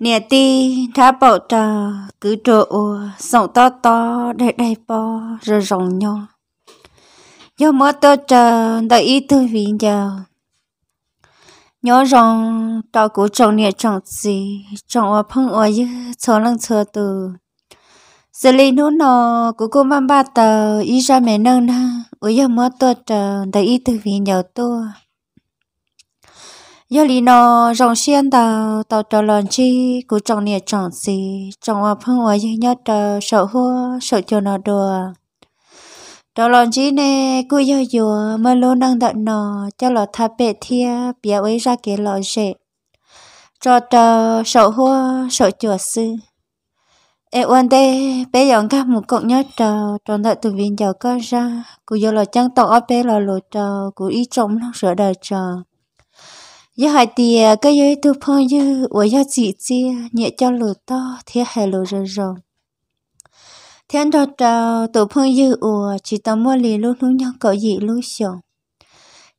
nè ti thả bộ trà cứ trộn sống to to để đầy bò rồi rồng nhau do mơ tơ trà đợi ý tư vị nhau nhớ rằng tao cũng trồng nè trồng gì trồng ở phong ở dưới chờ lăng chờ từ giờ lấy nốt nó của cô mang ba tờ ý ra mẹ nâng na ở giờ mơ tơ trà đợi ý tư vị nhau tôi giờ lì nó rong xiên tàu tàu tàu lần chi cứ trong nè trong gì trong ở phong ngoài duy nhất ờ, sợ hua sợ cho nó đùa tàu lần chi nè cứ giờ giờ mà luôn đang đợi nó cho lọ thà bể thia bịa ấy ra cái lọ rễ cho tờ sợ hua sợ chùa sư e ôn tê bé dọn các một cộng nhớ trò tròn đợi từ viên giờ có ra cứ giờ là chẳng tỏ bé là lộ trò cứ ý trống nó sửa đời trò giờ hai thì à, cái giới tôi phong như ở giờ chị chia à, nhẹ cho lửa to thế hệ lửa rồi rồi thế anh đọc trào phong như ở chỉ tao mua lì luôn luôn nhau cậu gì luôn xong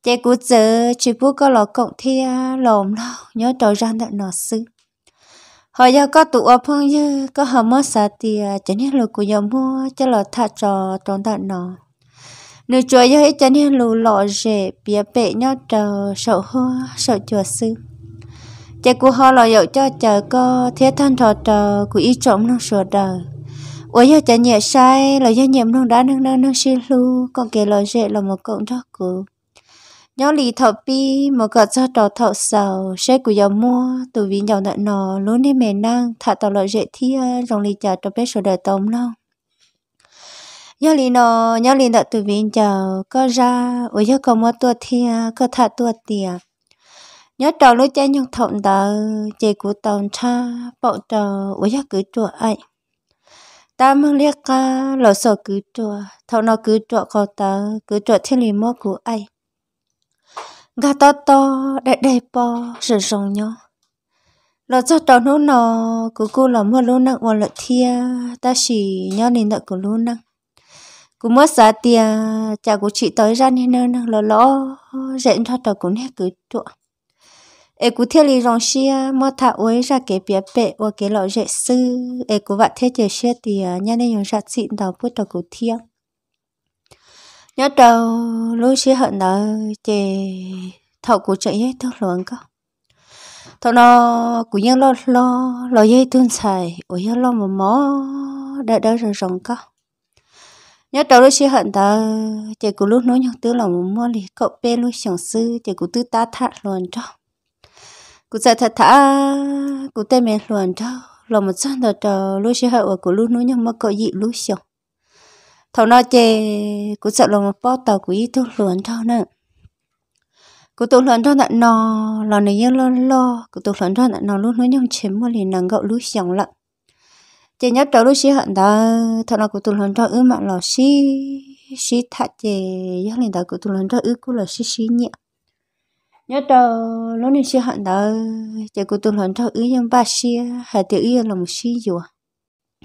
chạy cú giờ chỉ bố có lọ cộng thì à, lồm lo nhớ trò ra đã nọ sư hồi giờ có tụ ở phong như có hầm mơ xả thì chỉ nên lục của giờ mua cho lọ thả trò tròn đã nọ nếu chúa yêu hết chân hiền lù lọ rể bia bệ nhau chờ sợ hơ sợ chùa sư chạy của họ lò dậu cho chờ có thế thân thọ chờ của ý trộm nông sửa đời ủa giờ chả nhẹ sai là do nhiệm nông đá nâng nâng nâng xin lu còn kể lò rể là một cộng đó của nhớ lì thọ pi một cỡ cho trò thọ sầu sẽ của giàu mua từ vì giàu nợ nò luôn đi mềm năng thả tàu lò rể thia rồng lì chả cho bé sửa đời tống lâu nhớ lý nó nhớ lý đã từ bên giờ có ra với nhớ có mua tua thia có thả tua tiề nhớ trò lúc cha nhung thọn đó chơi của tàu cha bộ trò với nhớ cứ chùa ai ta mong liếc ca lỡ sợ cứ chùa thọ nó cứ chùa có ta cứ chùa thiên lý mua của ai gà to to đại đại bò sử dụng nhau lỡ cho trò nó nó cứ cô là mua lúa nặng một lợn thia ta chỉ nhớ nên đợi của lúa nặng cú mất giá tiền chả của chị tới ra nên nên lo lo rèn thoát đó cũng hết cái chỗ em cũng theo lý rong xia mất thà ối ra cái bia bệ và cái lọ rễ sư em cũng vặt thế chơi xe thì à, nhà nên dùng sạch xịn đó bút đó cũng thiêng nhớ đầu lối xia hận đó chè thọ của chạy hết thuốc luôn cơ thọ nó cũng như lo lo lo dây tuôn xài ối lo mà mó đã đã rồi rong cơ nhớ đầu lúc xưa hận ta chị cũng lúc nói nhau tứ là một mua lì cậu bé lúc sòng sư chị cũng tứ ta thả luôn cho cũng sẽ thật thả cũng tên mẹ luôn cho là một chân đầu trò lúc xưa hận và cũng lúc nói nhau mà cậu dị lúc sòng thầu nói chê cũng sợ lòng một bao tàu của y tu luôn cho nữa cụ tụ luận cho tận nò là này nhớ lo lo cụ tụ luận cho tận nò lúc nói nhung chiếm một liền nàng gậu lúa dòng lận chị nhớ trâu lúc xí hận đó thật là của tụi lần trâu ứ mà là xí xí thà chị nhớ lần đó của tụi lần trâu ứ cũng là xí xí nhẹ nhớ trâu lúc này xí hận đó chị của tụi lần trâu ứ nhưng ba xí hạt tiểu yêu là một xí dù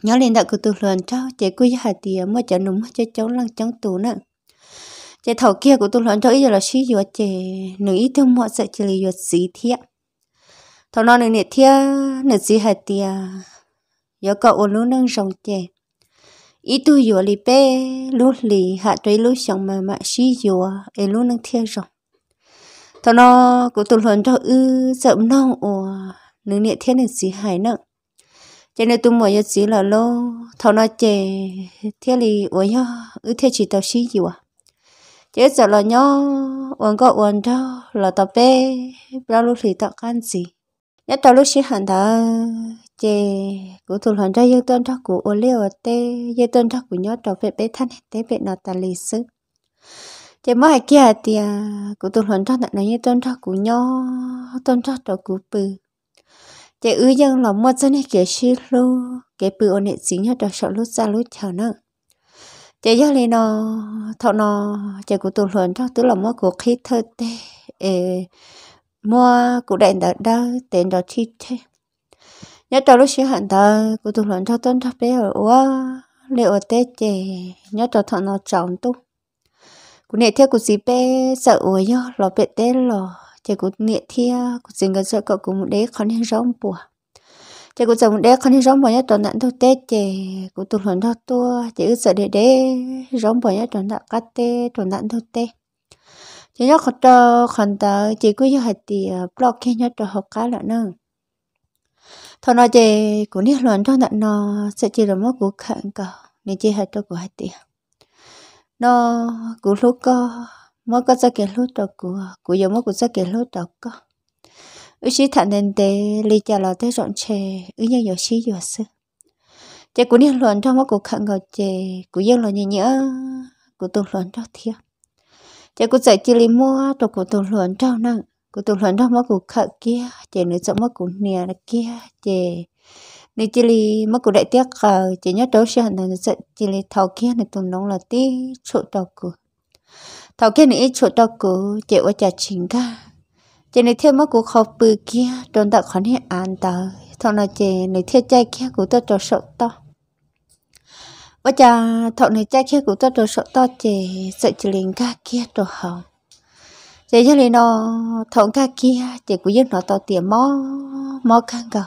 nhớ lần đó của tụi lần trâu chị cứ hạt tiểu mà chả núng cho cháu lăng trắng tủ nữa chị thầu kia của tụi lần trâu ứ là xí dù chị nữ ý thương mọi sự chỉ là dù xí thiệt thầu nó nữ nè thiệt nữ xí hạt tiểu 有个我路能上街。ý tu yo li pe lu li hạ tuế lu xong mà mà xí yo e lu năng thiên rồi thọ nó cũng tu luận cho ư dậm nong ồ nữ niệm thiên là gì hải nặng cho nên tu mua yo gì là lô thọ nó chè thiên li ủa yo ư thiên chỉ tao xí yo chế giờ là nhó uống có uống cho là tao pe bao lu li tao can gì nhất tao lu xí hẳn đó chế cụ thủ hòn ra yêu tuân cho cụ ô liu ở tê yêu tuân cho cụ nhớ trò về bé thân tê bé nọ ta lì sư chế mỗi kia thì cụ thủ hòn cho này yêu tuân cho cụ nhớ tuân cho trò cụ bự chế ư dân là mua chân này kia xí lô, kia bự ôn hệ chính nhớ trò sợ lúc ra lúc chờ nữa chế gia lì nọ, thọ nọ, chế cụ thủ hòn cho tức là mua cụ khí thơ tê mua cụ đại đã đó tên đó chi thế nhớ tao lúc xíu hẳn tao cụ tụ luận cho tuân thắp bé ở ua liệu tê chè nhớ tao thọ nó trọng tu cụ nệ theo cụ gì bé sợ ua nhớ lò bé tê lò chè cụ nệ theo cụ gì ngờ sợ cậu cụ một đế khó nên rong bùa chè cụ sợ một đế khó nên rong bùa nhớ tao nặng tao tê chè cụ tụ luận cho tua chè ư sợ để đế rong bùa nhớ tao nặng cắt tê tao nặn tao tê chỉ nhớ khó trò khó tờ chỉ cứ như hạt tiền blog khi nhớ trò học cá là nâng thôi nói chơi cũng đi luận cho tận nó sẽ chỉ là mất của khẩn cờ nên chỉ hết cho của hai tiền nó cũng lúc có mất có sẽ kể lúc đó của của giờ mất cũng sẽ kể lúc đó có ư sĩ thằng nên để lý trả lời thế rộng chè ư nhân giờ sĩ giờ sư chè cũng đi luận cho mất của khẩn cờ chè của giờ là nhẹ nhỡ của tôi luận cho thiệt chè cũng dạy chỉ lý mua cho của tôi luận cho năng กูตุลันดอกมากูขะเกียเจนึจมากูเนียละเกียเจนี่จิลีมากูได้เตียกะเจเนาะโตเสียนะจะจิลีทอเกียนี่ตุนน้องละติชุดอกกูทอเกียนี่ชุดอกกูเจว่าจะชิงกะเจนี่เทียมากูขอปือเกียโดนตะขอนี่อ่านตาทอนเจนี่เทียใจเกียกูตะจอสอตอว่าจะทอนี่ใจเกียกูตะจอสอตอเจสะจิลิงกะเกียตอหอ chị cho lên nó thằng ca kia chị cũng dân nó tàu tiền mó mó căng cầu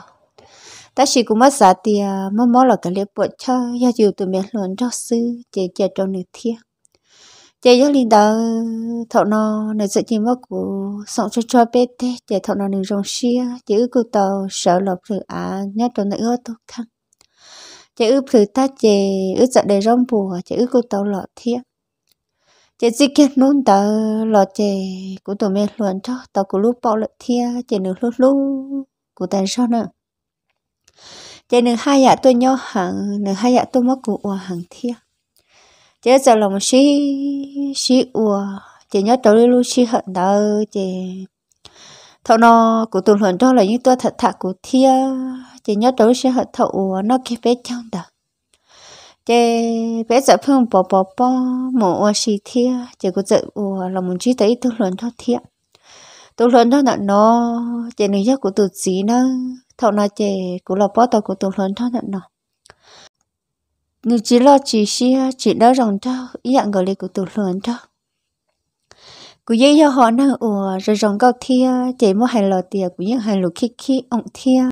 ta chỉ cũng mất giá tiền mó mó là cái liệp bột cho gia chủ từ miền luôn cho sư chị chị trong nửa thiên chị cho lên đó thằng nó nửa sự chỉ mất của sống cho cho bé thế chị thằng nó nửa rong xia chị ước cô tàu sợ lộc rồi à nhớ trong nửa ước tôi khăn chị ước thử ta chị ước giận đầy rong bùa chị ước cô tàu lọ thiên chị chỉ kiến nôn tờ lọ chị của tụi mình luôn cho tao của lúc bỏ lợt thia chị nửa lúc lúc của tên sao nữa chị nửa hai dạ tôi nhau hàng nửa hai dạ tôi mất của ủa hàng thia chị giờ lòng xí xí ủa chị nhớ tao lúc xí hận tao chị thọ nó của tụi luôn cho là những tôi thật thà của thia chị nhớ tao xí hận thọ ủa nó kia bé chăng đó chế bé giờ phương bỏ bỏ bỏ mổ ở xì thia chế có giờ ở là muốn chi thấy tôi lớn thôi thia tôi lớn thôi nọ nó chế nuôi giác của tôi gì nó thầu nó chế của là bỏ tao của tôi lớn thôi nọ nó nuôi chỉ lo chỉ xia chỉ đó rằng thao ý dạng gọi là của tôi lớn thôi của dây cho họ năng ủa rồi rong cao thia chỉ mua hai lò tiền của những hai lò khí khí ông thia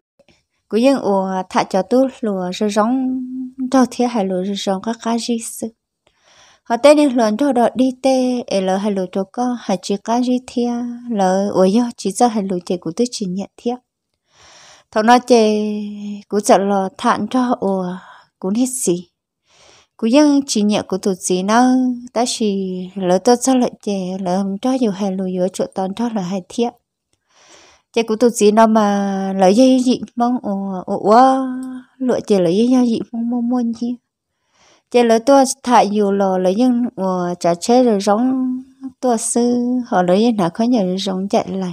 của những ủa thả cho tu lùa rồi rong cho thế hai lũ rong các cá gì sự họ tên đi lần cho đọt đi tê ở lỡ hai lũ cho con hai chỉ cá gì thia lỡ ủa yo chỉ cho hai lũ chị của tôi chỉ nhận thia thọ nó chê cũng sợ lò thản cho ủa cũng hết gì cũng dân chỉ nhận của tụi gì nó ta chỉ lỡ tôi cho lại chê lỡ không cho nhiều hai lũ yo chỗ toàn cho là hai thia chê của tụi gì nó mà lỡ dây dị mong ủa ủa lựa chỉ là những gì dịch mong mong muốn chứ chỉ là tôi thay dù lò là những uh, trả chế rồi giống tôi sư họ lấy những nào có nhiều giống chạy lại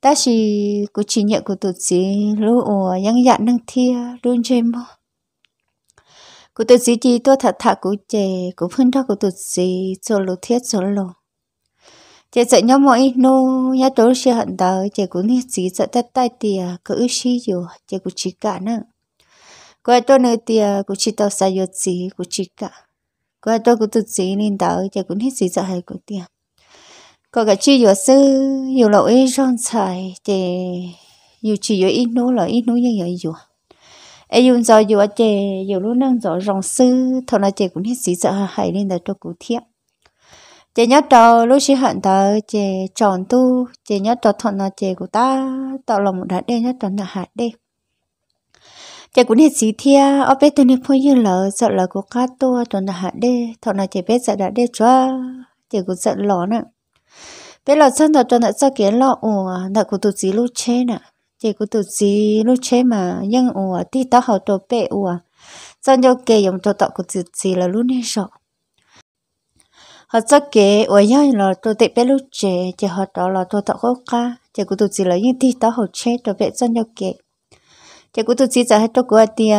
ta chỉ có chỉ nhận của tổ gì lúc ủa những dạng năng thia luôn chơi mò của tổ gì thì tôi thật thà của chè của phương đó của tổ gì cho lục thiết cho lò chị sợ nhóm mỗi nô nhá tối sẽ hận đời chị cũng biết gì sợ tất tay tiền cứ suy yếu chị cũng chỉ cả nữa có tôi nơi tia cũng chỉ tao sai yết gì cũng chỉ cả có tôi cũng tự chỉ nên đỡ giờ cũng hết gì sợ hay của tia có cái chi yết sư yết lộ ý trong xài thì yết chỉ yết ý nô là ý nô như vậy yết ấy yết giờ yết chè yết lúc nâng giờ rong sư thằng nào chè cũng hết gì sợ hay nên đạo tôi cũng thiệt chị nhớ trò lúc xí hận tờ chị tròn tu chị nhớ trò thọn nó chị của ta tạo lòng một đại đê nhớ tròn là hạt đê chạy cũng hết gì thia ở bên tên này phơi như là sợ là của cá to toàn là hạ đê thọ nào chạy biết sợ đã đê cho chạy cũng sợ lỏ nè bé lọ sân thọ toàn là sao kiến lọ ủa đã cũng tụt gì lúc chế nè chạy cũng tụt gì lúc chế mà nhưng ủa tí tao học tổ bệ ủa sao nhau kề dùng tổ tọ cũng tụt gì là lúc này sợ họ cho kế ở nhà là tôi tệ bé lúc trẻ chỉ họ đó là tôi tạo khó ca chỉ của tôi chỉ là những tí đó họ chết tôi bé dân nhau kế chỉ cũng tôi chỉ giờ hết tôi của tia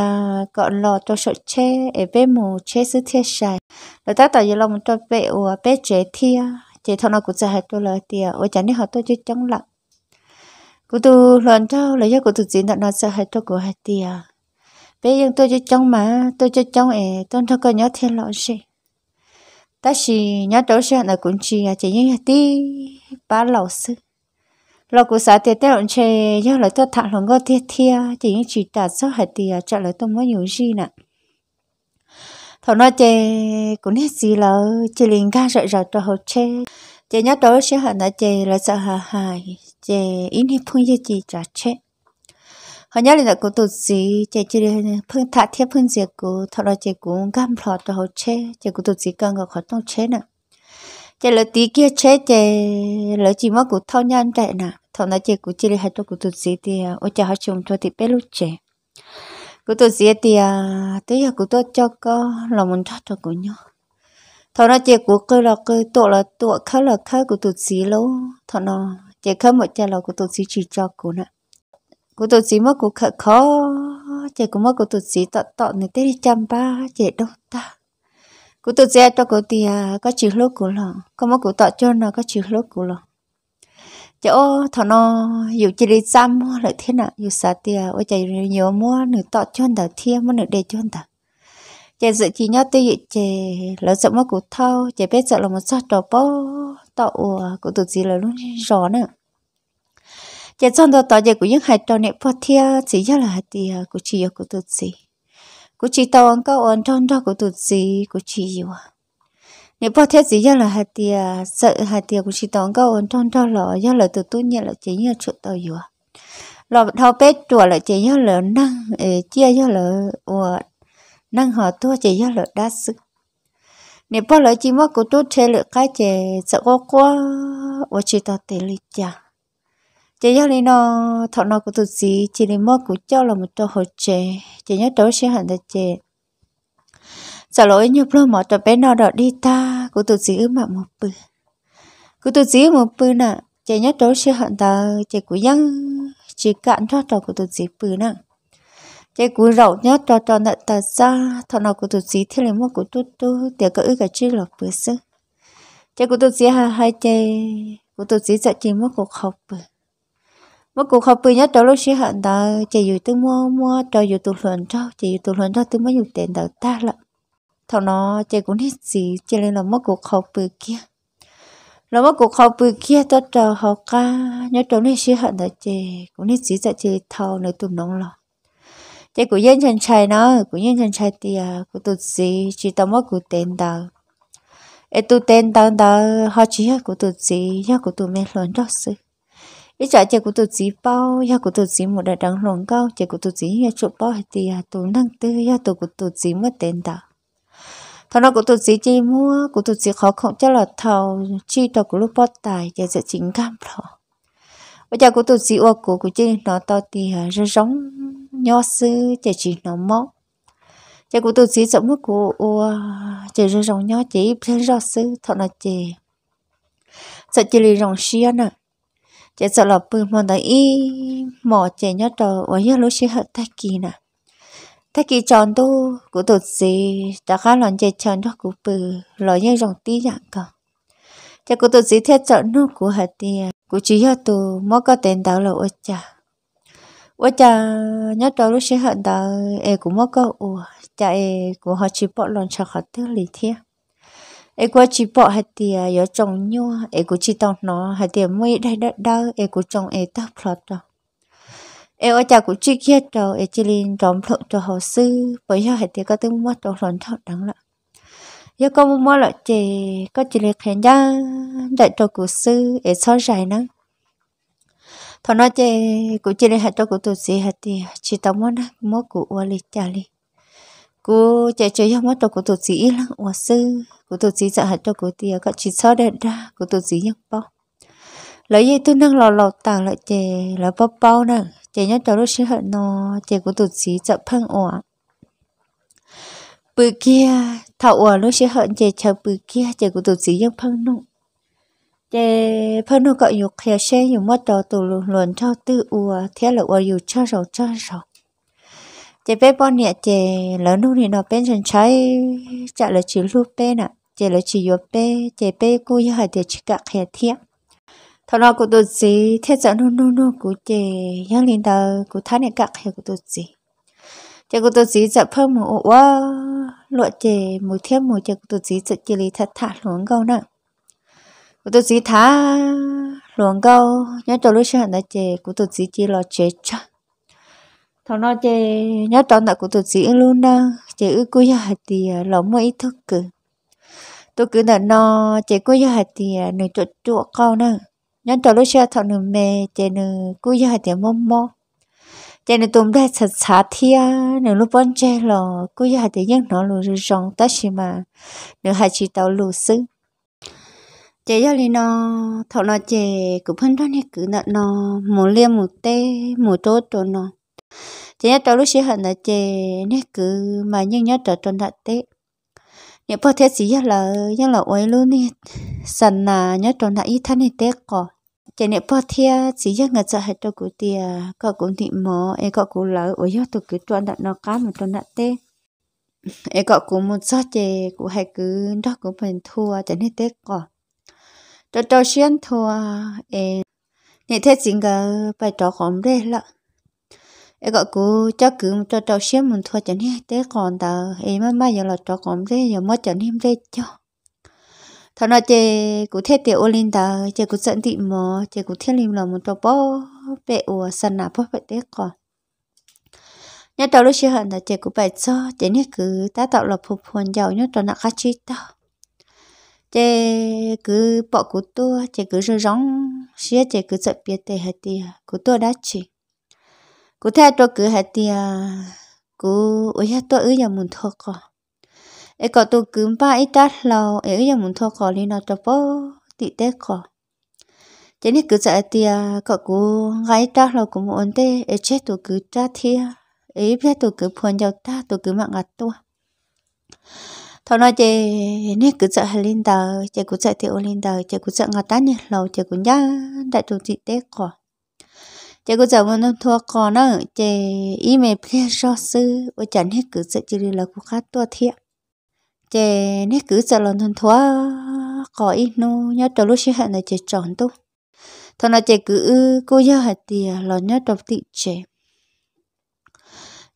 còn lo cho sợ chế ở bên mù chế sứ thiết xài rồi ta tạo giờ lòng cho bé ủa bé chế thia chế thằng nào cũng giờ hết tôi là tia ủa chẳng đi học tôi chứ chống lặng cũng tôi lần sau lấy cho cũng tôi chỉ là nó sợ hết tôi của hết tia à, bé nhưng tôi chứ chống mà tôi chứ chống ở tôi thằng con nhớ thiên lọ gì ta à, chỉ nhớ đâu sẽ là cũng chỉ chỉ những tí ba lầu xưa lo cú xã tiệt tế lộn chê do lời tôi thả lòng cái thiết thia chỉ những chỉ đạt số hạt tiệt trả lời tôi mới nhiều gì nè Thôi nói chơi cũng hết gì lỡ chê liền ga sợ rào cho hồ chơi chê nhớ tối sẽ hận đã chê là sợ hà hài chê ý niệm phương gì chỉ trả chê họ nhớ là cô tụt gì chơi chê phương thả thiết phương diệt cô thọ nói chê cũng gam lọt cho học chơi, chơi cũng tụt gì cần gặp khó trong chê nè chỉ là tí kia chế chỉ là chỉ mất của thao nhân chạy nè thằng nó chỉ của chỉ là hai tôi của tôi gì thì ôi chợ họ chung tôi thì bé lúc trẻ của tôi gì thì à tới giờ của tôi cho có là muốn thoát cho của nhau thằng nó chỉ của cơ là cơ tổ là tổ khác là khác của tôi gì lâu thằng nó chỉ khác một chợ là của tôi gì chỉ cho của nè của tôi gì mất của khó chỉ của mất của tôi gì tọt tọt này tới trăm ba chỉ đâu ta cụ tôi dễ cho cụ thì có chữ lốt của lọ có mỗi cụ tọt cho nó có chữ lốt của lọ chỗ thọ nó dù chỉ đi xăm lại thế nào dù sợ thì ôi chạy nhiều mua nửa tọt cho nó thiên mua nửa để cho nó chạy dự chỉ nhớ tôi chạy lỡ sợ mua cụ thâu chạy biết sợ là một sát trò bó của cụ tôi gì là luôn rõ nữa chạy xong tôi tọt chạy của những hạt trò này phát thiên chỉ nhớ là thì cụ chỉ có cụ tôi gì กูจีตอนก็อ่อนทอนทอกูตุดสีกูจีอยู่เนี่ยพอเทศสียาละหาเตียเสอหาเตียกูจีตอนก็อ่อนทอนทอหล่อยาละตุดตุ้เนี่ยละจีเนี่ยชุดตัวอยู่หล่อเท้าเป็ดตัวละจีเนี่ยละนั่งเอเจียเนี่ยละวัวนั่งหอตัวจีเนี่ยละดัสเนี่ยพอละจีว่ากูตุดเทละใกล้เจสะก็กว่าว่าจีตอนเตลิจ้า chỉ nhớ lý nó thọ nó của tụi gì chỉ lý mua của cho là một trò hồ chè chỉ nhớ đấu sẽ hẳn là chè sợ lỗi như lo mỏ cho bé nó đọt đi ta của tụi gì ư mà một bữa của tụi gì một bữa nè chỉ nhớ đấu sẽ hẳn là chỉ của dân chỉ cạn thoát trò của tụi gì bữa nè chỉ của rậu nhớ trò trò nợ ta ra thọ nó của tụi gì thì lý mua của tụi tôi để có ư cả chi lọc bự sức chỉ của tụi gì hai hai chỉ của tụi gì sợ chỉ mua cuộc học bự mà cuộc họp bây giờ đó lúc xí hận ta chỉ dù tôi mua mua cho dù tôi luận cho chỉ dù tôi luận cho tôi mới dùng tiền đó ta lận thằng nó chỉ cũng hết gì chỉ lên là mất cuộc họp bự kia là mất cuộc họp bự kia tôi chờ họ ca nhớ trong này xí hận đó chỉ cũng hết gì tại chỉ thầu nữa tụm nóng lòng chỉ cũng yên chân chạy nó cũng yên chân chạy thì cũng tụt gì chỉ tao mất cuộc tiền đó ê tụt tiền đó đó họ chỉ hết cũng tụt gì nhớ cũng tụi mình luận cho sự ý chả chả của tụi chị bao ya của tụi chị một đại đằng lòng cao chả của tụi chị ya chụp bao thì ya tụi năng tư ya tụi của tụi chị mất tiền đó thằng nó của tụi chị chỉ mua của tụi chị khó không chắc là thầu chi tàu của lúc bắt tài chả sẽ chính cam đó bây giờ của tụi chị ô của của chị nó to thì rất giống nho sư chả chỉ nó mốc chả của tụi chị giống mức của ô chả rất giống nhỏ chỉ rất rõ sư thằng nó chè sợ chỉ lì rồng xia nè à chế sợ là bự mòn đấy y mỏ chế nhớ đồ và nhớ lúc sinh hợp ta kỳ nè thay kỳ chọn tu của tụt gì đã khá lòn chế chọn đó của bự lòi nhớ dòng tí dạng cả chế của tụt gì theo chọn nó của hạt tiền của chỉ nhớ tu mỗi có tiền đạo là ôi cha ôi cha nhớ đồ lúc sinh hợp đạo e của mỗi có ủa cha của họ chỉ bỏ lòn cho họ tư lý thiêng ai cô chỉ bỏ hạt tiền ở trong nhua ai cũng chỉ tao nó hạt tiền mới đây đó đó ai cũng trong ai tao phật đó ai ở nhà cũng chỉ kia đó ai chỉ lên đóng phật cho họ sư bởi do hạt tiền có tiếng mất đó lớn thật đáng lắm giờ có mua lại chè có chỉ lấy khen ra đại cho cô sư ai so dài nữa thằng nó chè cũng chỉ lấy hạt cho cô tụi gì hạt tiền chỉ tao muốn mua cô uali chả đi cô chạy chơi nhau mất đầu của tổ chí là ủa sư của tổ chí dạ hạt đầu của tia các chị sao đẹp ra của tổ chí nhắc bao lấy gì tôi năng lò lò tàng lại chè là bao bao nè chè nhất đầu lúc sẽ hận nó chè của tổ chí dạ phăng ủa bự kia thảo ủa lúc sẽ hận chè chờ bự kia chè của tổ chí nhắc phăng nụ chè phăng nụ cậu nhục khéo xe nhục mất đầu tổ luôn luôn cho tư ủa thế là ủa dù cho rồi cho rồi chế bé bọn nè chế lớn lúc thì nó bên chân trái chả là chỉ lúc bé nè chế là chỉ yếu bé chế bé cô yêu hạt để chỉ cả khía thiệp thằng nào cũng tốt gì thế giờ nó nó nó cũng chế yang linh đầu cũng thay nè cả khía cũng tốt gì chế cũng tốt gì giờ phơi mồ quá lụa chế mù thiệp mù chế cũng tốt gì giờ chỉ lấy thật thả luôn câu nè cũng tốt gì thả luôn câu nhớ cho lúc sáng đó chế cũng tốt gì chỉ lo chế chắc thằng nó chơi nhớ tao đã của tôi sĩ luôn đó chơi ư cô giờ thì ờ, lỗ mỗi ít thức cử tôi cứ là nó chơi cô giờ thì ờ, nửa chuột chuột câu nè nhớ tao lúc xưa thằng nửa mẹ chơi nửa cô giờ thì mò mò chơi nửa tụm đây sạch sạch thia nửa lúc bọn chơi lò cô giờ thì nhớ nó lù rù rong tất xí mà nửa hai chỉ tao lù sư chế giờ li nó thọ nó chế cứ phân đó này cứ nợ nó mù liêm mù tê mù tốt cho nó thế nhớ lúc xí hận là chè nè cứ mà nhưng nhớ trở tròn đặt tết nhớ bao thế gì nhất là nhất là quấy luôn nè sẵn là nhớ tròn đặt ít thân nè tết cỏ chè nhớ bao thế gì nhớ ngặt sợ hết tôi cứ tiề có cũng thị mỏ, em có cũng lỡ quấy nhớ tôi cứ tròn đặt nó cá mà tròn đặt tết em có cũng muốn sao chè cũng hay cứ đó cũng mình thua chè nè tết cỏ cho cho xuyên thua em nhớ thế gì ngờ phải trò khổng đấy lận ấy gọi cô cho cứ cho trâu xíu mình thua chẳng hết thế còn tờ ấy mà mà giờ là cho còn thế giờ mất chẳng hết thế cho thằng nó chơi cụ thiết tiền ô linh tờ chơi cụ dẫn thị mò chơi cũng thiết lim là một trâu bó bẹ ủa sân nào bó bẹ thế còn nhớ tao lúc xưa hận là chơi cụ bẹ cho chơi nhớ cứ ta tạo là phục hồn giàu nhớ cho nó cá chi tao chơi cứ bỏ cú tua chơi cứ rồi rong xía chơi cứ giận biệt tệ hết đi, cú tua đã chỉ cú theo tôi cứ hết thì à, cú ôi hết tôi ứ giờ muốn thua cò ấy cọ tôi cứ ba ít đắt lâu ấy giờ muốn thua cò đi nó cho bố tị tết cò cho nên cứ sợ thì cọ à, cú gái đắt lâu cũng muốn tê ấy chết tôi cứ đắt thì ấy biết tôi cứ phun dầu ta tôi cứ mạng ngặt tôi thọ nói chị nè cứ sợ hay lên tờ chị cứ sợ thì ô lên tờ chị cứ sợ ngặt tát nè lâu chị cũng nhá đại tụ tị tết cò chị có chồng nó thua còn nữa, chị ý mẹ kia so sư ở chẳng hết cứ sợ chị là cô khác tua thiệt chị hết cứ sợ lòng thằng thua có ý nô nhớ trong lúc sinh hạn là chị chọn tu thằng là chị cứ cô nhớ hạt tiền là nhớ trong tị chị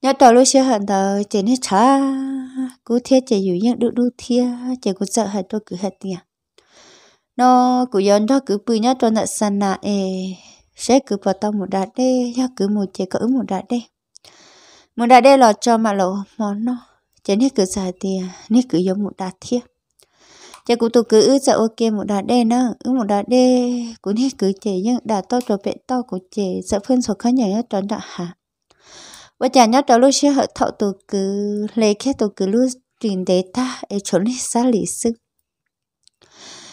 nhớ trong lúc sinh hạn là chị hết trả cứ thiệt chị dùng những đồ đứa thiệt chị có sợ hạt tôi cứ hạt tiền nó cứ yon đó cứ bự nhớ trong nợ sanh nà e sẽ cứ vào tao một đá đê ya cứ một chế cỡ một đá đê một đá đê là cho mà lộ món nó chế nét cứ xài thì nét à, cứ giống một đá thiê chế cụ tụ cứ ư sợ ok một đá đê nữa, ư một đá đê cũng nét cứ chế nhưng đá to cho bệ to của chế sẽ phân số khác nhảy cho đạ hả và chả nhớ đó lúc sẽ họ thọ tụ cứ lấy cái tụ cứ lúc truyền tế ta e trốn hết xa lý sức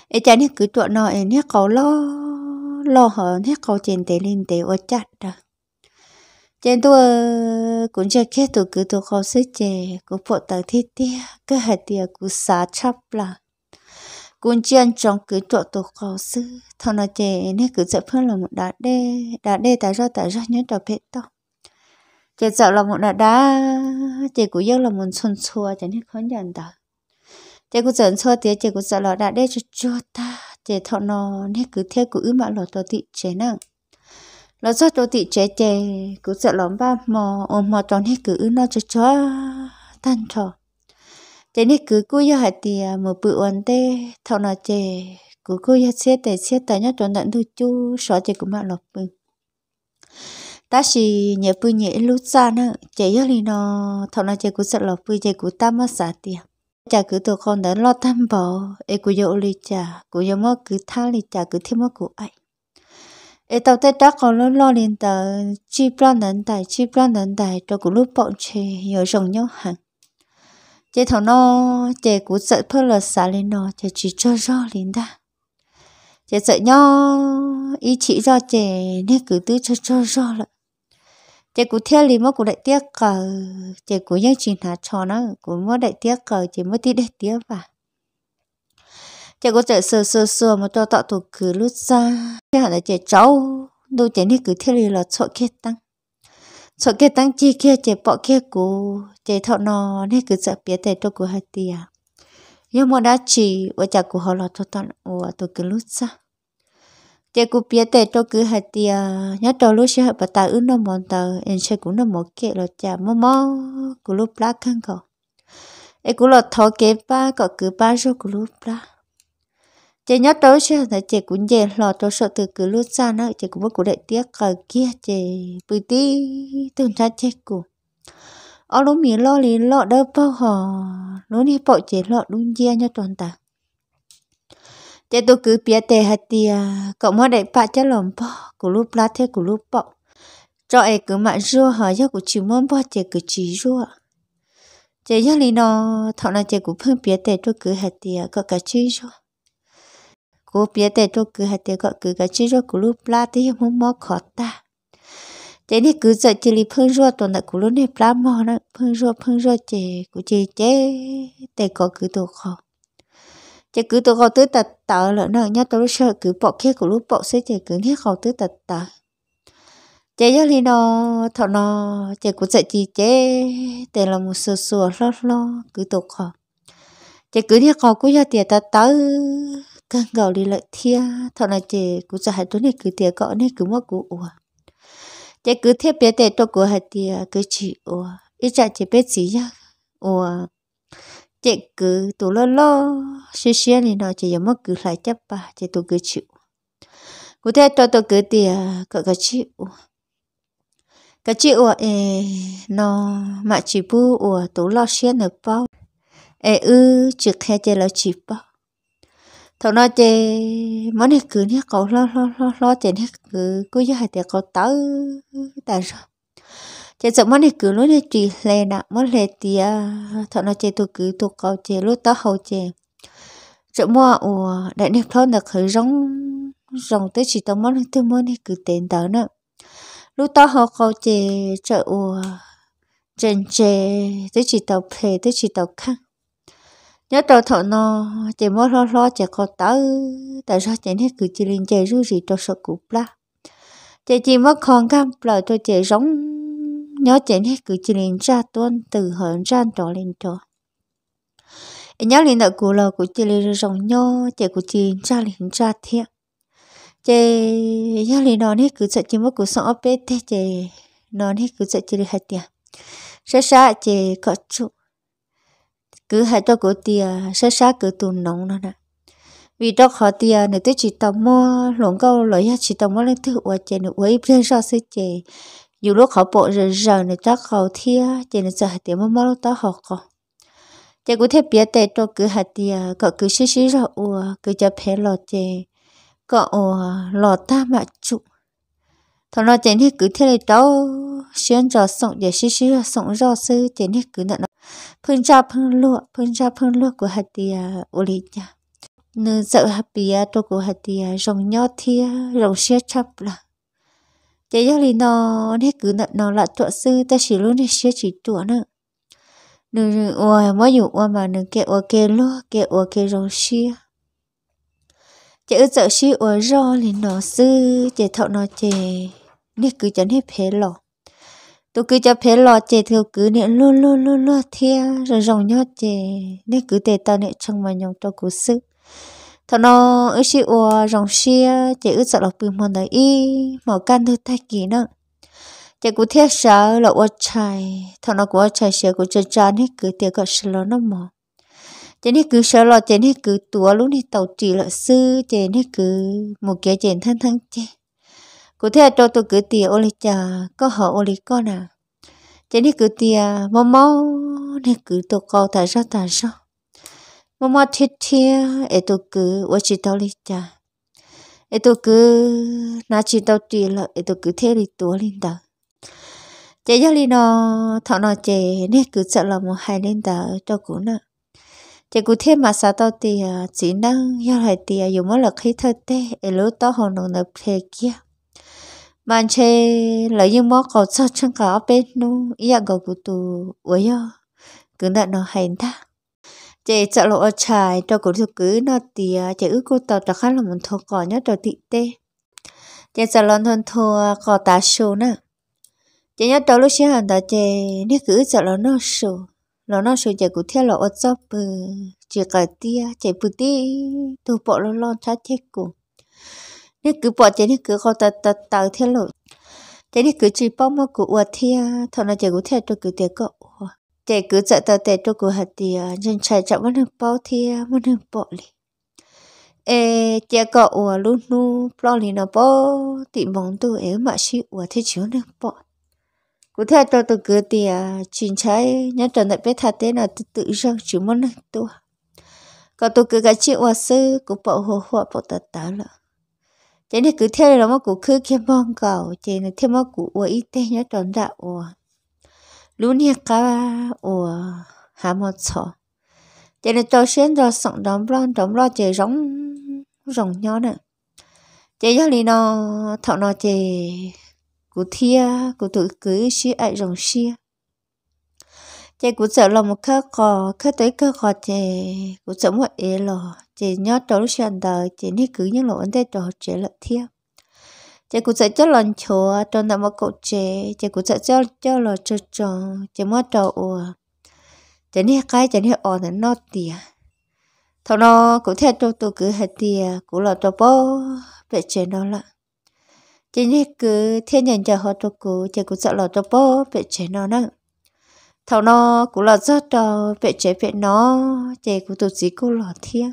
e chả nét cứ tụ nó e nét cầu lo lo hở hết câu chuyện để lên để ở chặt đó trên tôi cũng chưa kết thúc cứ tôi khó sức chè cũng bộ tờ thiết tia cứ hạt tia cũng xả chấp là cũng chân trong cứ chỗ tôi khó sức thằng nó chè nên cứ dập phơi là một đá đê đá đê tại do tại do nhớ tập hết đâu chè sợ là một đá đá chè cũng yêu là một xuân xua chẳng nên khó nhận đâu chè cũng giận xua tía chè cũng sợ là đá đê cho cho ta chế thọ nó nè cứ theo cứ ứ mà lọ tổ tị chế nè lọ do tổ tị chế chế cứ sợ lắm ba mò ôm mò cho nè cứ ứ nó cho cho tan trò, chế nè cứ cứ giờ hạt thì mở bự ổn tê thọ nó chế cứ cứ giờ xe tê xe tê nhá tuần tận thu chú sợ chế cũng mà lọ bự ta chỉ nhớ bự nhớ lúc xa nè chế giờ thì nó thọ nó chế cứ sợ lọ bự chế cứ tam mất sạch tiền chả cứ tôi con đã lo tham bảo ai cứ yêu li chả cứ yêu mất cứ tha li chả cứ thêm mất cứ ai ai tao thấy đó còn lo lo liền tờ chi plan đến tài chi plan đến tài cho cứ lúc bọn chê nhớ rồng nhớ hẳn chế thằng nó chế cứ sợ thôi là xả lên nó chế chỉ cho rõ liền đã chế sợ nhau ý chỉ rõ chế nên cứ tư cho cho rõ lại chị cũng theo lý mất cũng đại tiếc cờ chị cũng những chuyện hả cho nó cũng mất đại tiếc cờ chị mất tí đại tiếc và chị cũng chạy sờ sờ sờ mà cho tạo tụ cứ lút ra cái hẳn là chị cháu đôi chị này cứ theo lý là chỗ kia tăng chỗ kia tăng chi kia chị bỏ kia cũ chị thọ nó này cứ sợ biết thầy cho của hai tia nhưng mà đã chỉ ở chả của họ là cho tao và tụ cứ lút ra để cụ biết để tôi cứ hạt thì nhớ tôi lúc xưa bà ta ứng nó mòn tờ em sẽ cũng nó một kệ là chả mò mò cụ lúc lá khăn cỏ em cũng là thọ kế ba cọ cứ ba số, cụ lúc lá chị nhớ tôi xưa thì chị cũng về lò tôi sợ từ cứ lúc xa nữa chị cũng bắt cụ đại tiếc cờ kia chị bự tí từng ra chết cú, ở lúc mì lo lì lo đâu bao hò lúc này bọn chị lo đúng dê nhớ toàn tạc chế tôi cứ biết tệ hạt tìa cậu mới để bạn cho lòng bỏ của lúc lá thế của lúc bọ cho ấy cứ mạn rua hỏi cho của chỉ muốn bỏ chế cứ chỉ rua chế cho lý nó thọ là chế cũng phương biết tệ tôi cứ hạt tìa cậu cả chỉ rua cô biết tệ tôi cứ hạt tìa cậu cứ cả chỉ rua của lúc lá thế muốn mò khó ta thế thì cứ giờ chỉ lý phương rua tuần này của lúc này lá mò nó phương rua phương rua chế của chế chế tệ có cứ đồ khó chỉ cứ tôi gọi tới tật tờ lỡ nợ nhá tôi sợ cứ bỏ kia của lúc bỏ sẽ chỉ cứ nhé gọi tới tật tờ chế giáo lý nó thọ nó chế cũng dạy chị chế để là một sửa sửa lo lo cứ tục họ chỉ cứ nhé gọi cũng ra tiệt tật tớ càng gọi đi lại thia thọ là chế cũng dạy tôi này cứ tiệt gọi này cứ mất của ủa chỉ cứ thiết bé để tôi của hai tiệt cứ chỉ ủa ít chả chỉ biết gì nhá ủa chị cứ tụ lơ lơ xí xí thì nó chỉ giống mất cứ lại chấp bà chị tụ cứ chịu cụ thể cho tôi cứ tiền cỡ cái chịu cái chịu à? ê nó mà chỉ bu ủa tụ lo xí nữa bao ê ư chỉ khe chị lo chỉ bao thằng nó chị món này cứ nhé cậu lo lo lo lo chị nhé cứ cứ giờ hai tiệc cậu tới tại sao chế sợ mất thì cứ lúc này trì lệ nè mất lệ tía thọ nó chế tôi cứ tôi cầu chế lúc đó hậu chế sợ mua ủa đại niệm thôn là khởi rong rong tới chỉ tông mất tôi mất thì cứ tiền tớ nữa lúc đó họ cầu chế sợ ủa trên chế tới chỉ tàu phê tới chỉ tàu khác nhớ tàu thọ nó chế mất lo lo chế có tớ tại sao chế hết cứ chỉ liên chế rú gì cho sợ cục la chế chỉ mất con cam lời tôi chế rong nhớ chén hết cứ chỉ lên ra tuôn từ hởn ra trò lên trò nhớ lên đợi của lò của chị lên rồng nhô chị của chị ra lên ra thiệt chị nhớ lên đó hết cứ sợ chị mất của sợ bé thế chị nó hết cứ sợ chị lên hết tiệt sẽ xa chị có chút cứ hãy cho của tiệt sẽ xa cứ tùn nóng nó nè vì đó khó tia nếu tôi chỉ tao mua lồng câu lấy chỉ tao mua lên thứ của chị nữa ấy bên sau sẽ chị dù lúc họ bộ rờ rờ này ta khẩu thia chỉ là sợ hạt tiền mà mau ta học còn chỉ có thể biết tệ cho cứ hạt tiền cậu cứ xí xí ra ua cứ cho phê lò chè cậu lò ta mà trụ thằng nó chỉ thì cứ thế này đâu xuyên cho sống để xí xí ra sống ra sư chỉ thì cứ nặng phun ra phun lụa phun ra phun lụa của hạt tiền ủa lý nhá nửa sợ hạt tiền cho của hạt tiền rồng nho thia rồng xé chắp là chị giáo lý nó hết cứ nợ nó là trụ sư ta chỉ luôn hết chưa chỉ trụ nữa nửa nửa ôi mới dụ ôi mà nửa kia ôi kia luôn, kia ôi kia rồi xia chị ước sợ xia ôi ro lý nó sư chị thọ nó chị hết cứ chẳng hết phê lọ tôi cứ cho phê lọ chị theo cứ nè luôn luôn luôn luôn theo rồi rồng nhót chị hết cứ để ta nè trong mà nhong cho cứ sức thằng nó ở chị ủa rồng xia chị ở sợ lộc bình mòn đấy y mỏ can thư thay kỳ nữa chị cũng thiết sợ là ủa chạy thằng nó của chạy sợ của chân chân hết cứ tiệc gọi sợ lo nó mỏ chị hết cứ sợ lo chị hết cứ tua lúc đi tàu trì lợi sư chị hết cứ một cái chị thân thân chị cụ thể cho tôi cứ tiệc ô li trà có họ ô li con à chị hết cứ tiệc mò mò hết cứ tôi câu tại sao tại sao mà mà thiết thiết ấy tôi cứ ở chỉ tao đi cha ấy tôi cứ nãy chỉ tao tiền lọ, ấy tôi cứ thế đi tua lên đó chế gia li nó thọ nó chế nè cứ sợ là một hai lên đó cho cũng nè chế cứ thế mà sao tao thì chỉ năng do lại thì dùng mỗi là khi thơ tê ấy lúc tao hồn nó nộp thế kia mà chê lấy những món cầu cho chân cả bên nu ý là gọi của tụ ủa cứ nợ nó hành ta chị chợ lộ trải cho cổ thực cứ nó tìa chị ước cô tàu đã khá là muốn thua cỏ nhất đầu thị tê chị chợ lon thôn thua cỏ tá số nè chị nhớ tàu lúc xưa hàng đó chị nếu cứ chợ lon nó số lon nó số chị cũng theo lộ ở chợ bự chị cả tia chị bự tí tu bộ lon lon chát chết cổ, nếu cứ bỏ chị nếu cứ cỏ tàu tàu tàu theo lộ chị nếu cứ chỉ bao mà cụ ở theo thằng nó chị cũng theo cho cứ theo cậu để cứ sợ tờ tệ cho của hạt thì ờ, nhân chạy chậm mất đường bao thì ờ, mất đường bỏ đi ê chia cọ ủa ờ, luôn nu lo lì nó bỏ thì mong tôi ế mà xí ủa thế chứ đường bỏ cụ thể cho tôi cứ thì chín trái nhớ trở lại biết thật thế là tự tự rằng chứ mất đường tôi còn tôi cứ cái chuyện ủa sư cũng bảo hồ hồ bỏ tờ tả lợ thế nên cứ theo là mà cụ cứ kiếm bong cầu chỉ này theo mà cụ ủa ít thế nhớ trở lại lũ nãy cả ủa hà một chỗ cho nên tôi xem rồi sống đóng lo đóng lo chơi rong rong nhỏ nữa chơi gia đình nó thọ nó chơi cụ thia cụ tự cứ xí ai rong xí, chơi cụ sợ lòng một khắc cò khắc tới khắc cò chơi cụ sợ một ế lò chơi nhớ tôi lúc xem đời chơi nít cứ những lộ anh thấy trò chơi lợi thiêng chị cũng sẽ cho lần chùa trong tạm một cậu trẻ chị cũng sẽ cho cho lò cho chồng chị mua trầu ùa chị nè cái chị nè ổn là nó tìa thọ nó cũng theo trong tôi cứ hết tìa cũng là trầu bó về chị nó lạ chị nè cứ thiên nhận cho họ trầu cô, chị cũng sợ là trầu bó về chị nó nữa thọ nó cũng là rất trầu về chị về nó chị cũng tự chỉ cô là thiên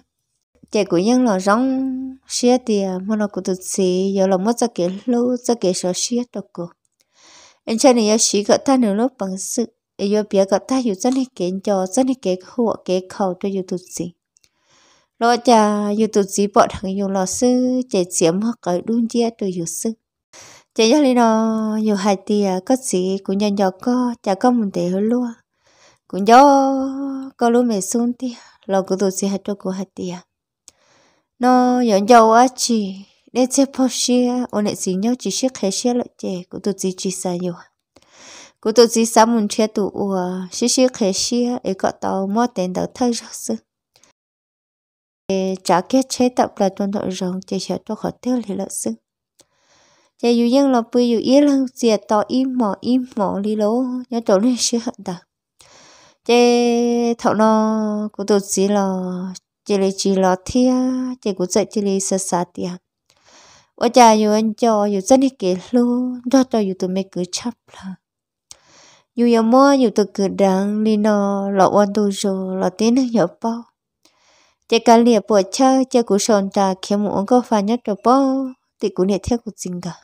chị của nhân là rong xe thì mà nó cũng được sự giờ là mất ra cái lô ra cái số xe đó cô anh trai này xí có ta nữa lúc bằng sự giờ bia có ta hiểu rất là cái cho rất là cái hộ cái khẩu cho dù được sự rồi cha dù được sự bọn thằng dùng lò sư chị chiếm hoặc cái đun chia tôi hiểu sư chị giờ lên nó nhiều hai thì có gì cũng nhân nhỏ có chả có một để luôn cũng do có lúc mẹ xuống thì lo cũng thực sự hết cho cô hai thì nó nhận dầu á chị để chế bao xia ôn lại gì nhau chỉ xí khai xí lợi chế cũng tụt gì chỉ sai nhiều cũng tụt gì sao muốn chế tụ ủa xí xí khai xia ấy có tàu mua tiền đầu thay ra sư trả kết chế tập là tuần đội rồng chế sẽ cho khó tiêu lý lợi sư chế dù dân là bây dù yên lăng diệt tàu im mỏ im mỏ lý lố nhớ chỗ này xia hận đặc chế thọ nó cũng tụt gì là chỉ là chỉ lo thia chỉ cũng sợ chỉ là sợ sợ tia ở nhà yêu anh cho yêu rất đi kể luôn cho cho yêu tụi mình cứ chấp là yêu yêu mua yêu tụi cứ đang đi nó lọ quan tu rồi lọ tiếng nó hiểu bao chỉ cả liệp bộ chơi chỉ cũng sòn trà kiếm một ông có phải nhất rồi bao thì cũng nhẹ theo cũng chính cả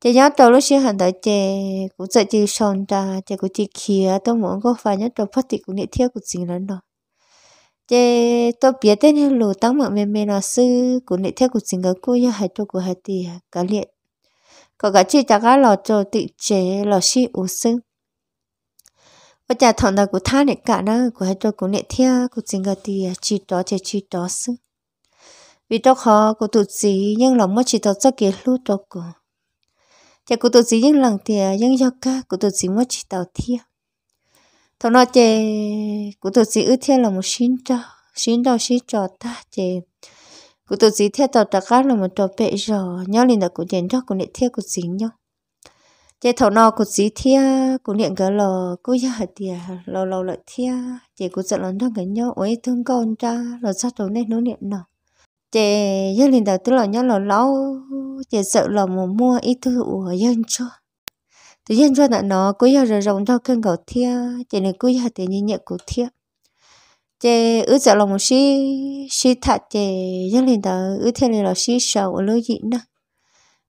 chỉ nhớ đầu lúc xưa hành tới chị cũng sợ chỉ sòn trà chỉ cũng chị kia tôi muốn có phải nhất đầu phát thì cũng nhẹ theo cũng chính lớn đó chế tôi biết thế nên lù tăng mạng mềm mềm nó sư cũng để theo của sinh cái cô nhà hai tôi của hai tỷ cả liệt có cả chị chắc là lò cho tự chế lò xí u sư và chả thằng ta của tha này cả nó của hai tôi cũng để theo của sinh cái tỷ chỉ đó chế chỉ đó sư vì tôi khó của tụt gì nhưng lòng mất chỉ tôi cho kiến lú tôi của chả của tụt gì nhưng lòng thì nhưng do ca của tụt gì mất chỉ tao thiệt thằng nó chè cụ tôi chỉ ước theo là một xin cho xin đâu xin cho ta chè cụ tôi chỉ theo tàu trà cá là một trò bệ rò nhớ liền là cụ chèn cho cụ điện theo cụ dính nhau chè thầu nó cụ chỉ theo cụ điện cái lò cụ giờ thì lò lò lại theo chè cụ giận lắm thằng cái nhau ấy thương con cha lò sao đầu nên nó điện nào chè nhớ liền là tôi là nhớ lò lâu chè sợ là một mua ít thứ của dân cho tự nhiên cho nó nó cứ giờ rồi rộng cho cơn gạo thia chỉ nên cứ giờ thì nhìn nhận cụ thia chế ứ giờ lòng một xí xí thật chế nhất liền đó ứ thiên liền là xí sầu ở lối gì nữa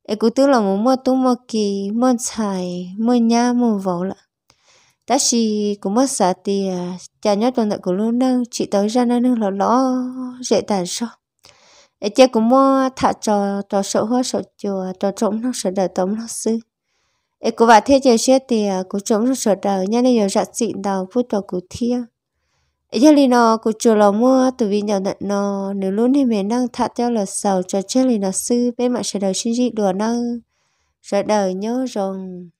ế cụ tư là một mua tu mua kỳ mua xài mua nhá mua vẩu lạ ta xì cũng mất xả thì à, cha nhớ tuần tại của luôn nâng chị tới ra nâng lọ lọ dễ tàn sao ế chế cũng mua thả trò trò sợ hoa sợ chùa trò trộm nó sợ đời tống nó sư ê cô bà thế chơi xe thì à, cô chống rất sợ đầu nhá nên giờ sạc xịn đầu phút đầu cô thia giờ lì nó cô chùa lò mua từ vì nhận nhận nó nếu luôn thì mình đang thắt cho là sầu cho chết lì nó sư bên mặt sợ đầu xin dị đùa nó sợ đời nhớ rồng